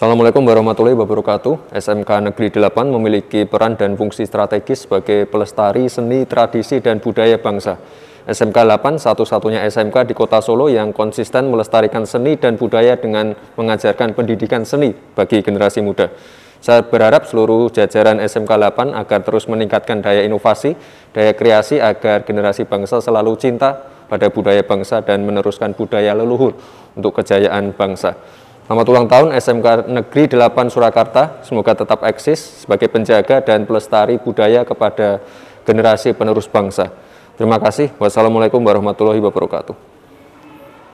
Assalamualaikum warahmatullahi wabarakatuh. SMK Negeri 8 memiliki peran dan fungsi strategis sebagai pelestari seni, tradisi, dan budaya bangsa. SMK 8 satu-satunya SMK di Kota Solo yang konsisten melestarikan seni dan budaya dengan mengajarkan pendidikan seni bagi generasi muda. Saya berharap seluruh jajaran SMK 8 agar terus meningkatkan daya inovasi, daya kreasi agar generasi bangsa selalu cinta pada budaya bangsa dan meneruskan budaya leluhur untuk kejayaan bangsa. Selamat ulang tahun SMK Negeri 8 Surakarta, semoga tetap eksis sebagai penjaga dan pelestari budaya kepada generasi penerus bangsa. Terima kasih. Wassalamualaikum warahmatullahi wabarakatuh.